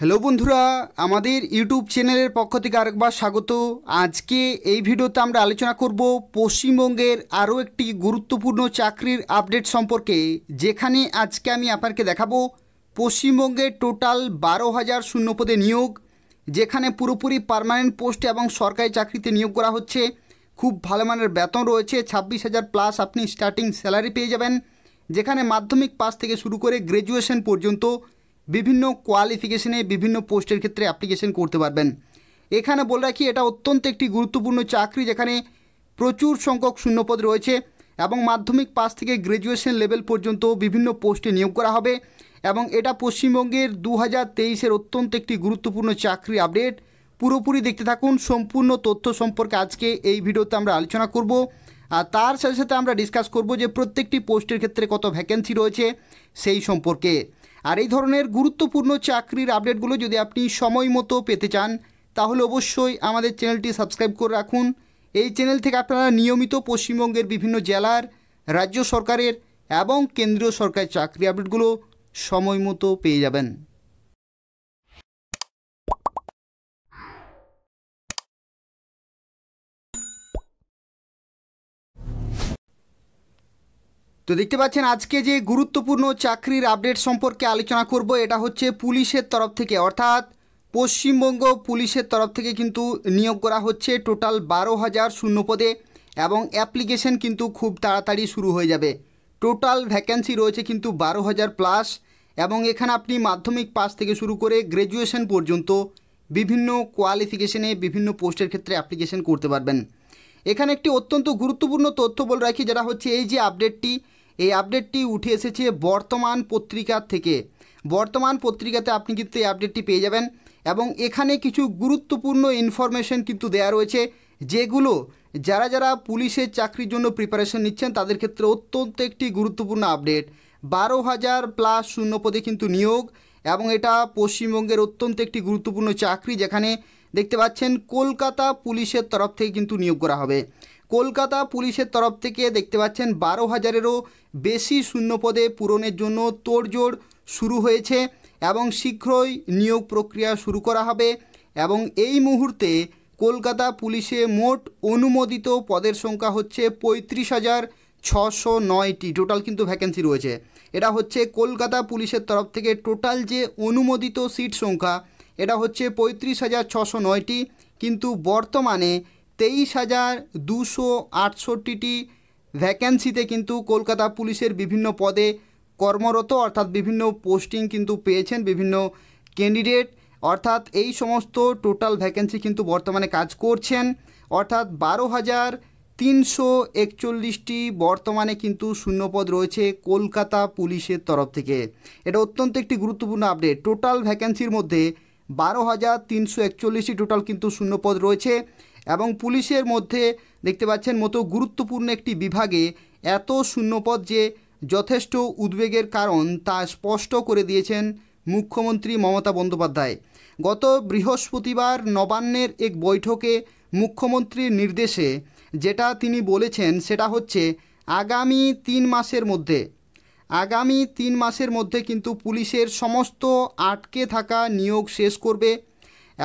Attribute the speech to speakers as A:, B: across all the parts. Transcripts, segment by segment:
A: hello বন্ধুরা আমাদের YouTube চ্যানেলের পক্ষ থেকে আরেকবার স্বাগত আজকে এই ভিডিওতে আমরা আলোচনা করব পশ্চিমবঙ্গের আরও একটি গুরুত্বপূর্ণ চাকরির আপডেট সম্পর্কে যেখানে আজকে আমি আপনাকে দেখাবো পশ্চিমবঙ্গের টোটাল বারো হাজার শূন্যপদে নিয়োগ যেখানে পুরোপুরি পারমানেন্ট পোস্ট এবং সরকারি চাকরিতে নিয়োগ করা হচ্ছে খুব ভালো মানের বেতন রয়েছে ছাব্বিশ হাজার প্লাস আপনি স্টার্টিং স্যালারি পেয়ে যাবেন যেখানে মাধ্যমিক পাস থেকে শুরু করে গ্র্যাজুয়েশন পর্যন্ত বিভিন্ন কোয়ালিফিকেশনে বিভিন্ন পোস্টের ক্ষেত্রে অ্যাপ্লিকেশন করতে পারবেন এখানে বলে রাখি এটা অত্যন্ত একটি গুরুত্বপূর্ণ চাকরি যেখানে প্রচুর সংখ্যক শূন্যপদ রয়েছে এবং মাধ্যমিক পাস থেকে গ্র্যাজুয়েশন লেভেল পর্যন্ত বিভিন্ন পোস্টে নিয়োগ করা হবে এবং এটা পশ্চিমবঙ্গের দু হাজার তেইশের অত্যন্ত একটি গুরুত্বপূর্ণ চাকরি আপডেট পুরোপুরি দেখতে থাকুন সম্পূর্ণ তথ্য সম্পর্কে আজকে এই ভিডিওতে আমরা আলোচনা করব আর তার সাথে সাথে আমরা ডিসকাস করব যে প্রত্যেকটি পোস্টের ক্ষেত্রে কত ভ্যাকেন্সি রয়েছে সেই সম্পর্কে আর এই ধরনের গুরুত্বপূর্ণ চাকরির আপডেটগুলো যদি আপনি সময় মতো পেতে চান তাহলে অবশ্যই আমাদের চ্যানেলটি সাবস্ক্রাইব করে রাখুন এই চ্যানেল থেকে আপনারা নিয়মিত পশ্চিমবঙ্গের বিভিন্ন জেলার রাজ্য সরকারের এবং কেন্দ্রীয় সরকারের চাকরি আপডেটগুলো সময় মতো পেয়ে যাবেন তো দেখতে পাচ্ছেন আজকে যে গুরুত্বপূর্ণ চাকরির আপডেট সম্পর্কে আলোচনা করব এটা হচ্ছে পুলিশের তরফ থেকে অর্থাৎ পশ্চিমবঙ্গ পুলিশের তরফ থেকে কিন্তু নিয়োগ করা হচ্ছে টোটাল বারো হাজার শূন্য পদে এবং অ্যাপ্লিকেশন কিন্তু খুব তাড়াতাড়ি শুরু হয়ে যাবে টোটাল ভ্যাকেন্সি রয়েছে কিন্তু বারো হাজার প্লাস এবং এখানে আপনি মাধ্যমিক পাস থেকে শুরু করে গ্র্যাজুয়েশন পর্যন্ত বিভিন্ন কোয়ালিফিকেশনে বিভিন্ন পোস্টের ক্ষেত্রে অ্যাপ্লিকেশন করতে পারবেন এখানে একটি অত্যন্ত গুরুত্বপূর্ণ তথ্য বলে রাখি যেটা হচ্ছে এই যে আপডেটটি এই আপডেটটি উঠে এসেছে বর্তমান পত্রিকা থেকে বর্তমান পত্রিকাতে আপনি কিন্তু এই আপডেটটি পেয়ে যাবেন এবং এখানে কিছু গুরুত্বপূর্ণ ইনফরমেশন কিন্তু দেয়া রয়েছে যেগুলো যারা যারা পুলিশের চাকরির জন্য প্রিপারেশন নিচ্ছেন তাদের ক্ষেত্রে অত্যন্ত একটি গুরুত্বপূর্ণ আপডেট বারো হাজার প্লাস শূন্য পদে কিন্তু নিয়োগ এবং এটা পশ্চিমবঙ্গের অত্যন্ত একটি গুরুত্বপূর্ণ চাকরি যেখানে দেখতে পাচ্ছেন কলকাতা পুলিশের তরফ থেকে কিন্তু নিয়োগ করা হবে কলকাতা পুলিশের তরফ থেকে দেখতে পাচ্ছেন বারো হাজারেরও বেশি শূন্যপদে পূরণের জন্য তোড়জোড় শুরু হয়েছে এবং শীঘ্রই নিয়োগ প্রক্রিয়া শুরু করা হবে এবং এই মুহূর্তে কলকাতা পুলিশে মোট অনুমোদিত পদের সংখ্যা হচ্ছে পঁয়ত্রিশ হাজার ছশো নয়টি টোটাল কিন্তু ভ্যাকেন্সি রয়েছে এটা হচ্ছে কলকাতা পুলিশের তরফ থেকে টোটাল যে অনুমোদিত সিট সংখ্যা এটা হচ্ছে পঁয়ত্রিশ হাজার ছশো নয়টি কিন্তু বর্তমানে তেইশ হাজার দুশো আটষট্টিটি ভ্যাকেন্সিতে কিন্তু কলকাতা পুলিশের বিভিন্ন পদে কর্মরত অর্থাৎ বিভিন্ন পোস্টিং কিন্তু পেয়েছেন বিভিন্ন ক্যান্ডিডেট অর্থাৎ এই সমস্ত টোটাল ভ্যাকেন্সি কিন্তু বর্তমানে কাজ করছেন অর্থাৎ বারো হাজার তিনশো একচল্লিশটি বর্তমানে কিন্তু শূন্যপদ রয়েছে কলকাতা পুলিশের তরফ থেকে এটা অত্যন্ত একটি গুরুত্বপূর্ণ আপডেট টোটাল ভ্যাকেন্সির মধ্যে বারো হাজার তিনশো একচল্লিশটি টোটাল কিন্তু শূন্যপদ রয়েছে এবং পুলিশের মধ্যে দেখতে পাচ্ছেন মতো গুরুত্বপূর্ণ একটি বিভাগে এত শূন্যপদ যে যথেষ্ট উদ্বেগের কারণ তা স্পষ্ট করে দিয়েছেন মুখ্যমন্ত্রী মমতা বন্দ্যোপাধ্যায় গত বৃহস্পতিবার নবান্নের এক বৈঠকে মুখ্যমন্ত্রীর নির্দেশে যেটা তিনি বলেছেন সেটা হচ্ছে আগামী তিন মাসের মধ্যে আগামী তিন মাসের মধ্যে কিন্তু পুলিশের সমস্ত আটকে থাকা নিয়োগ শেষ করবে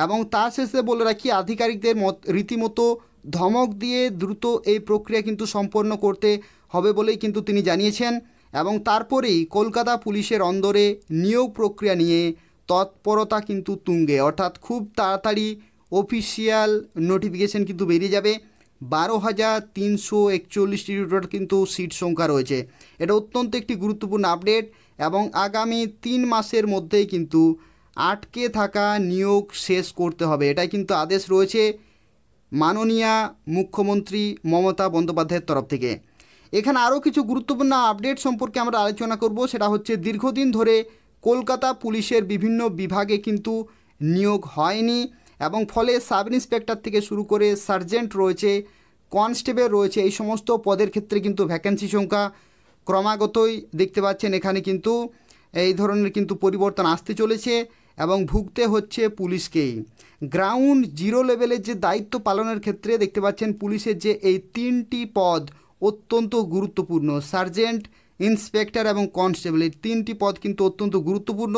A: এবং তার শেষে বলে রাখি আধিকারিকদের মত রীতিমতো ধমক দিয়ে দ্রুত এই প্রক্রিয়া কিন্তু সম্পন্ন করতে হবে বলেই কিন্তু তিনি জানিয়েছেন এবং তারপরেই কলকাতা পুলিশের অন্দরে নিয়োগ প্রক্রিয়া নিয়ে তৎপরতা কিন্তু তুঙ্গে অর্থাৎ খুব তাড়াতাড়ি অফিসিয়াল নোটিফিকেশন কিন্তু বেরিয়ে যাবে বারো হাজার তিনশো একচল্লিশটি কিন্তু সিট সংখ্যা রয়েছে এটা অত্যন্ত একটি গুরুত্বপূর্ণ আপডেট এবং আগামী তিন মাসের মধ্যেই কিন্তু আটকে থাকা নিয়োগ শেষ করতে হবে এটাই কিন্তু আদেশ রয়েছে মাননীয়া মুখ্যমন্ত্রী মমতা বন্দ্যোপাধ্যায়ের তরফ থেকে এখানে আরও কিছু গুরুত্বপূর্ণ আপডেট সম্পর্কে আমরা আলোচনা করব সেটা হচ্ছে দীর্ঘদিন ধরে কলকাতা পুলিশের বিভিন্ন বিভাগে কিন্তু নিয়োগ হয়নি এবং ফলে সাব ইন্সপেক্টর থেকে শুরু করে সার্জেন্ট রয়েছে কনস্টেবল রয়েছে এই সমস্ত পদের ক্ষেত্রে কিন্তু ভ্যাকেন্সি সংখ্যা ক্রমাগতই দেখতে পাচ্ছেন এখানে কিন্তু এই ধরনের কিন্তু পরিবর্তন আসতে চলেছে এবং ভুগতে হচ্ছে পুলিশকেই গ্রাউন্ড জিরো লেভেলের যে দায়িত্ব পালনের ক্ষেত্রে দেখতে পাচ্ছেন পুলিশের যে এই তিনটি পদ অত্যন্ত গুরুত্বপূর্ণ সার্জেন্ট ইন্সপেক্টর এবং কনস্টেবল এই তিনটি পদ কিন্তু অত্যন্ত গুরুত্বপূর্ণ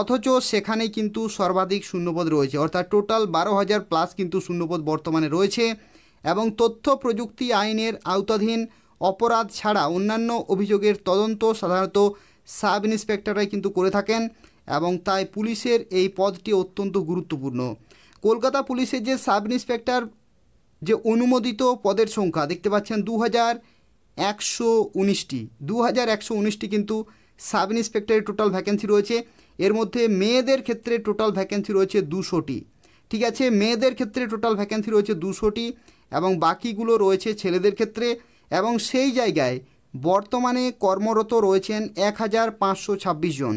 A: অথচ সেখানে কিন্তু সর্বাধিক শূন্যপদ রয়েছে অর্থাৎ টোটাল বারো হাজার প্লাস কিন্তু শূন্যপদ বর্তমানে রয়েছে এবং তথ্য প্রযুক্তি আইনের আওতাধীন অপরাধ ছাড়া অন্যান্য অভিযোগের তদন্ত সাধারণত সাব ইন্সপেক্টররাই কিন্তু করে থাকেন এবং তাই পুলিশের এই পদটি অত্যন্ত গুরুত্বপূর্ণ কলকাতা পুলিশের যে সাব ইন্সপেক্টর যে অনুমোদিত পদের সংখ্যা দেখতে পাচ্ছেন দু হাজার একশো উনিশটি দু হাজার একশো উনিশটি কিন্তু সাব ইন্সপেক্টরের টোটাল ভ্যাকেন্সি রয়েছে এর মধ্যে মেয়েদের ক্ষেত্রে টোটাল ভ্যাকেন্সি রয়েছে দুশোটি ঠিক আছে মেয়েদের ক্ষেত্রে টোটাল ভ্যাকেন্সি রয়েছে দুশোটি এবং বাকিগুলো রয়েছে ছেলেদের ক্ষেত্রে এবং সেই জায়গায় বর্তমানে কর্মরত রয়েছেন এক হাজার পাঁচশো ছাব্বিশ জন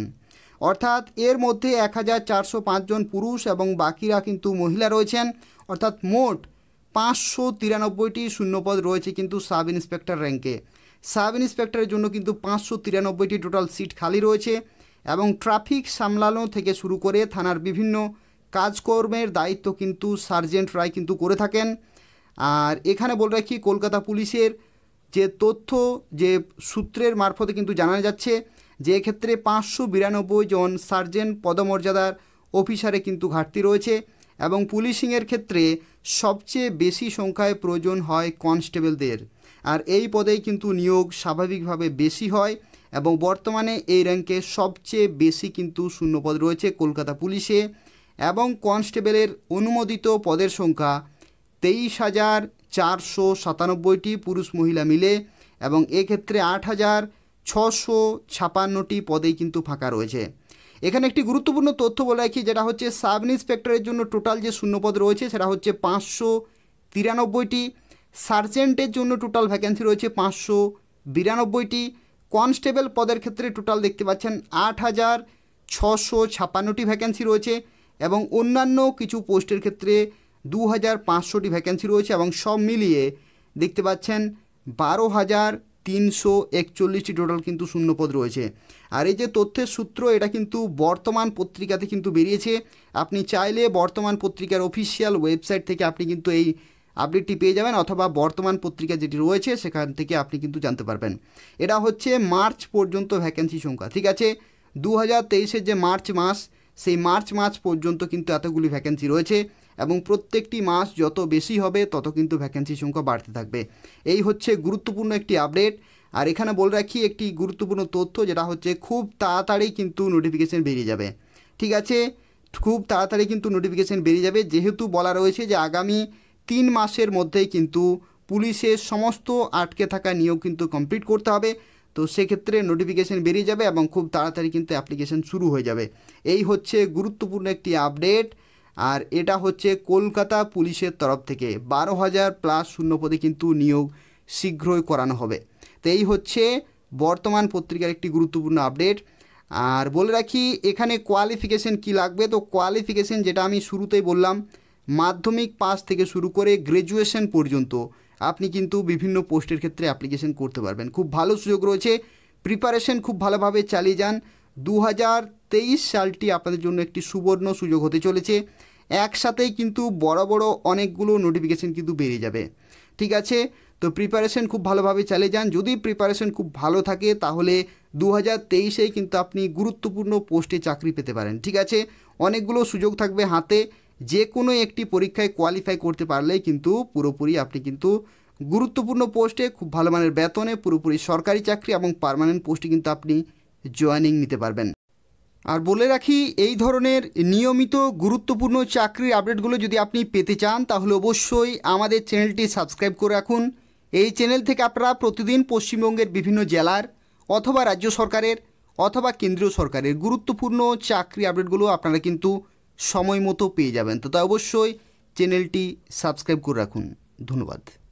A: অর্থাৎ এর মধ্যে এক হাজার চারশো পাঁচজন পুরুষ এবং বাকিরা কিন্তু মহিলা রয়েছেন অর্থাৎ মোট পাঁচশো তিরানব্বইটি শূন্যপদ রয়েছে কিন্তু সাব ইন্সপেক্টর র্যাঙ্কে সাব ইন্সপেক্টরের জন্য কিন্তু পাঁচশো তিরানব্বইটি টোটাল সিট খালি রয়েছে এবং ট্রাফিক সামলানো থেকে শুরু করে থানার বিভিন্ন কাজকর্মের দায়িত্ব কিন্তু সার্জেন্ট রায় কিন্তু করে থাকেন আর এখানে বলে রাখি কলকাতা পুলিশের যে তথ্য যে সূত্রের মারফতে কিন্তু জানা যাচ্ছে যে ক্ষেত্রে পাঁচশো বিরানব্বই জন সার্জেন্ট পদমর্যাদার অফিসারে কিন্তু ঘাটতি রয়েছে এবং পুলিশিংয়ের ক্ষেত্রে সবচেয়ে বেশি সংখ্যায় প্রয়োজন হয় কনস্টেবলদের আর এই পদেই কিন্তু নিয়োগ স্বাভাবিকভাবে বেশি হয় এবং বর্তমানে এই র্যাঙ্কে সবচেয়ে বেশি কিন্তু শূন্যপদ রয়েছে কলকাতা পুলিশে এবং কনস্টেবলের অনুমোদিত পদের সংখ্যা তেইশ হাজার চারশো সাতানব্বইটি পুরুষ মহিলা মিলে এবং এক্ষেত্রে আট হাজার ছশো ছাপান্নটি পদেই কিন্তু ফাঁকা রয়েছে এখানে একটি গুরুত্বপূর্ণ তথ্য বলে রাখি যেটা হচ্ছে সাব ইন্সপেক্টরের জন্য টোটাল যে শূন্যপদ রয়েছে সেটা হচ্ছে পাঁচশো তিরানব্বইটি সার্জেন্টের জন্য টোটাল ভ্যাকেন্সি রয়েছে পাঁচশো বিরানব্বইটি কনস্টেবল পদের ক্ষেত্রে টোটাল দেখতে পাচ্ছেন আট হাজার ছশো ছাপান্নটি ভ্যাকেন্সি রয়েছে এবং অন্যান্য কিছু পোস্টের ক্ষেত্রে দু হাজার পাঁচশোটি ভ্যাকেন্সি রয়েছে এবং সব মিলিয়ে দেখতে পাচ্ছেন বারো হাজার তিনশো একচল্লিশটি টোটাল কিন্তু শূন্যপদ রয়েছে আর এই যে তথ্যের সূত্র এটা কিন্তু বর্তমান পত্রিকাতে কিন্তু বেরিয়েছে আপনি চাইলে বর্তমান পত্রিকার অফিসিয়াল ওয়েবসাইট থেকে আপনি কিন্তু এই আপডেটটি পেয়ে যাবেন অথবা বর্তমান পত্রিকা যেটি রয়েছে সেখান থেকে আপনি কিন্তু জানতে পারবেন এটা হচ্ছে মার্চ পর্যন্ত ভ্যাকেন্সি সংখ্যা ঠিক আছে দু হাজার যে মার্চ মাস সেই মার্চ মাস পর্যন্ত কিন্তু এতগুলি ভ্যাকেন্সি রয়েছে এবং প্রত্যেকটি মাস যত বেশি হবে তত কিন্তু ভ্যাকেন্সি সংখ্যা বাড়তে থাকবে এই হচ্ছে গুরুত্বপূর্ণ একটি আপডেট আর এখানে বলে রাখি একটি গুরুত্বপূর্ণ তথ্য যেটা হচ্ছে খুব তাড়াতাড়ি কিন্তু নোটিফিকেশান বেরিয়ে যাবে ঠিক আছে খুব তাড়াতাড়ি কিন্তু নোটিফিকেশান বেরিয়ে যাবে যেহেতু বলা রয়েছে যে আগামী তিন মাসের মধ্যেই কিন্তু পুলিশের সমস্ত আটকে থাকা নিয়োগ কিন্তু কমপ্লিট করতে হবে তো সেক্ষেত্রে নোটিফিকেশান বেরিয়ে যাবে এবং খুব তাড়াতাড়ি কিন্তু অ্যাপ্লিকেশান শুরু হয়ে যাবে এই হচ্ছে গুরুত্বপূর্ণ একটি আপডেট আর এটা হচ্ছে কলকাতা পুলিশের তরফ থেকে বারো হাজার প্লাস শূন্য পদে কিন্তু নিয়োগ শীঘ্রই করানো হবে তো এই হচ্ছে বর্তমান পত্রিকার একটি গুরুত্বপূর্ণ আপডেট আর বলে রাখি এখানে কোয়ালিফিকেশন কি লাগবে তো কোয়ালিফিকেশন যেটা আমি শুরুতেই বললাম মাধ্যমিক পাস থেকে শুরু করে গ্র্যাজুয়েশন পর্যন্ত আপনি কিন্তু বিভিন্ন পোস্টের ক্ষেত্রে অ্যাপ্লিকেশন করতে পারবেন খুব ভালো সুযোগ রয়েছে প্রিপারেশন খুব ভালোভাবে চালিয়ে যান দু তেইশ সালটি আপনাদের জন্য একটি সুবর্ণ সুযোগ হতে চলেছে একসাথেই কিন্তু বড় বড় অনেকগুলো নোটিফিকেশান কিন্তু বেড়ে যাবে ঠিক আছে তো প্রিপারেশন খুব ভালোভাবে চালিয়ে যান যদি প্রিপারেশন খুব ভালো থাকে তাহলে দু হাজার তেইশেই কিন্তু আপনি গুরুত্বপূর্ণ পোস্টে চাকরি পেতে পারেন ঠিক আছে অনেকগুলো সুযোগ থাকবে হাতে যে কোনো একটি পরীক্ষায় কোয়ালিফাই করতে পারলে কিন্তু পুরোপুরি আপনি কিন্তু গুরুত্বপূর্ণ পোস্টে খুব ভালো মানের বেতনে পুরোপুরি সরকারি চাকরি এবং পারমানেন্ট পোস্টে কিন্তু আপনি জয়েনিং নিতে পারবেন আর বলে রাখি এই ধরনের নিয়মিত গুরুত্বপূর্ণ চাকরির আপডেটগুলো যদি আপনি পেতে চান তাহলে অবশ্যই আমাদের চ্যানেলটি সাবস্ক্রাইব করে রাখুন এই চ্যানেল থেকে আপনারা প্রতিদিন পশ্চিমবঙ্গের বিভিন্ন জেলার অথবা রাজ্য সরকারের অথবা কেন্দ্রীয় সরকারের গুরুত্বপূর্ণ চাকরি আপডেটগুলো আপনারা কিন্তু সময় মতো পেয়ে যাবেন তো তাই অবশ্যই চ্যানেলটি সাবস্ক্রাইব করে রাখুন ধন্যবাদ